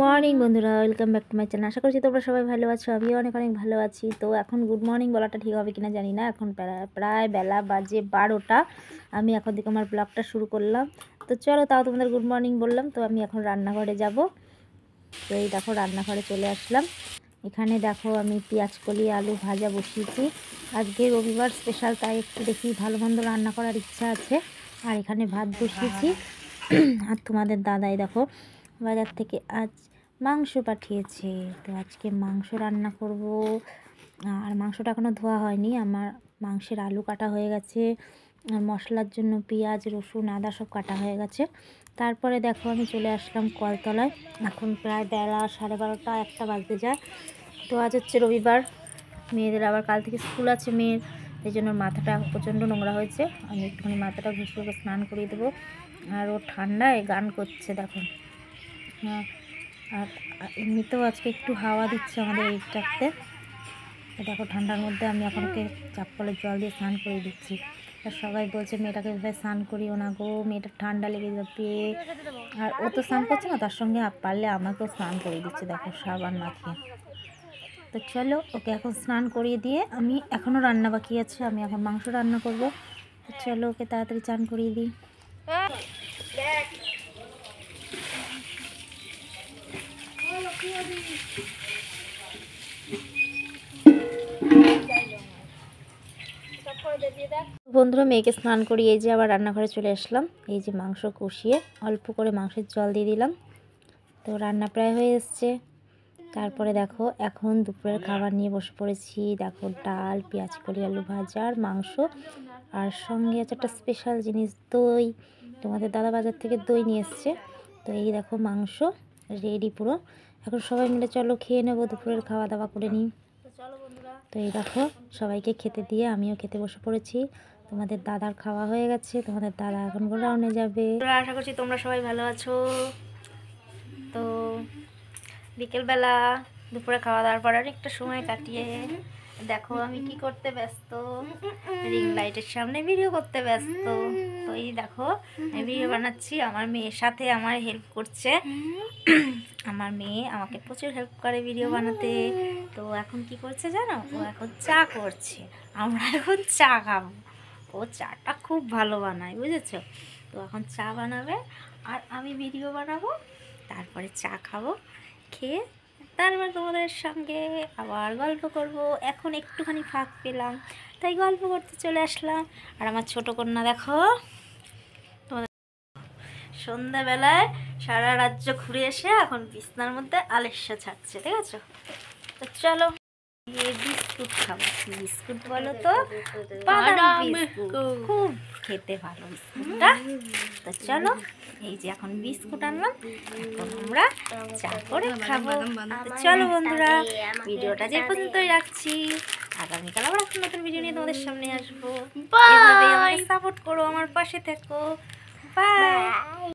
morning বন্ধুরা welcome back to my channel আশা করছি তোমরা সবাই ভালো আছো আমিও অনেক অনেক ভালো আছি তো এখন গুড মর্নিং বলাটা ঠিক হবে কিনা জানি না এখন প্রায় বেলা বাজে বারোটা আমি এখন থেকে আমার ব্লগটা শুরু করলাম তো চলো তাও তোমাদের গুড মর্নিং বললাম তো আমি এখন রান্নাঘরে যাব তো এই দেখো রান্নাঘরে চলে আসলাম এখানে দেখো আমি পেঁয়াজ কলি আলু ভাজা বসিয়েছি আজকে রবিবার স্পেশাল তাই একটু দেখি ভালো মন্দ রান্না করার ইচ্ছা আছে আর এখানে ভাত বসিয়েছি আর তোমাদের দাদাই দেখো বাজার থেকে আজ মাংস পাঠিয়েছে তো আজকে মাংস রান্না করব আর মাংসটা এখনও ধোয়া হয়নি আমার মাংসের আলু কাটা হয়ে গেছে আর মশলার জন্য পেঁয়াজ রসুন আদা সব কাটা হয়ে গেছে তারপরে দেখো আমি চলে আসলাম কলতলায় এখন প্রায় বেলা সাড়ে বারোটা একটা বাজতে যায় তো আজ হচ্ছে রবিবার মেয়েদের আবার কাল থেকে স্কুল আছে মেয়ের এই জন্য মাথাটা প্রচণ্ড নোংরা হয়েছে আমি একটুখানি মাথাটা ঘুষে স্নান করিয়ে দেবো আর ও ঠান্ডায় গান করছে দেখো হ্যাঁ, আর এমনিতেও আজকে একটু হাওয়া দিচ্ছে আমাদের এইটাতে দেখো ঠান্ডার মধ্যে আমি এখন ওকে চাপ্পলের জল দিয়ে স্নান করে দিচ্ছি আর সবাই বলছে মেয়েটাকে ভাই স্নান করিও না গো মেয়েটা ঠান্ডা লেগে যাবে আর ও তো স্নান করছে না তার সঙ্গে পারলে আমাকেও স্নান করে দিচ্ছে দেখো সাবান মাখিয়ে তো চলো ওকে এখন স্নান করিয়ে দিয়ে আমি এখনও রান্না বাকি আছে আমি এখন মাংস রান্না করবো তো চলো ওকে তাড়াতাড়ি চান করিয়ে দিই বন্ধুরা মেয়েকে স্নান করিয়ে এই যে আবার রান্নাঘরে চলে আসলাম এই যে মাংস কষিয়ে অল্প করে মাংসের জল দিয়ে দিলাম তো রান্না প্রায় হয়ে এসছে তারপরে দেখো এখন দুপুরের খাবার নিয়ে বসে পড়েছি দেখো ডাল পেঁয়াজ করি আলু ভাজা আর মাংস আর সঙ্গে আছে একটা স্পেশাল জিনিস দই তোমাদের দাদা বাজার থেকে দই নিয়ে এসছে তো এই দেখো মাংস রেডি পুরো এখন সবাই মিলে চলো খেয়ে নেবো দুপুরের খাওয়া দাওয়া করে নিই তো এই দেখো সবাইকে খেতে দিয়ে আমিও খেতে বসে পড়েছি তোমাদের দাদার খাওয়া হয়ে গেছে তোমাদের দাদা এখন গোডাউনে যাবে আশা করছি তোমরা সবাই ভালো আছো তো বিকেলবেলা দুপুরে খাওয়া দাওয়ার পর অনেকটা সময় কাটিয়ে দেখো আমি কি করতে ব্যস্ত রিং লাইটের সামনে ভিডিও করতে ব্যস্ত এই দেখো আমি ভিডিও বানাচ্ছি আমার মেয়ের সাথে আমার হেল্প করছে আমার মেয়ে আমাকে প্রচুর হেল্প করে ভিডিও বানাতে তো এখন কি করছে জানো ও এখন চা করছে আমরা এখন চা খাবো ও চাটা খুব ভালো বানায় বুঝেছো তো এখন চা বানাবে আর আমি ভিডিও বানাবো তারপরে চা খাবো খেয়ে তারপর তোমাদের সঙ্গে আবার গল্প করব এখন একটুখানি ফাঁক পেলাম তাই গল্প করতে চলে আসলাম আর আমার ছোট কন্যা দেখো সন্ধ্যাবেলায় সারা রাজ্য ঘুরে এসে এখন বিছনার মধ্যে আলেসা ছাড়ছে ঠিক আছে তো চলো বিস্কুট খাবো বিস্কুট বলো তো খুব খেতে ভালো বিস্কুটটা তো চলো এই যে এখন বিস্কুট আনলাম আমরা চা করে খাবো চলো বন্ধুরা ভিডিওটা যে পর্যন্তই রাখছি আগামীকাল আবার একটা নতুন ভিডিও নিয়ে তোমাদের সামনে আসবো সাপোর্ট করো আমার পাশে থেকো বাই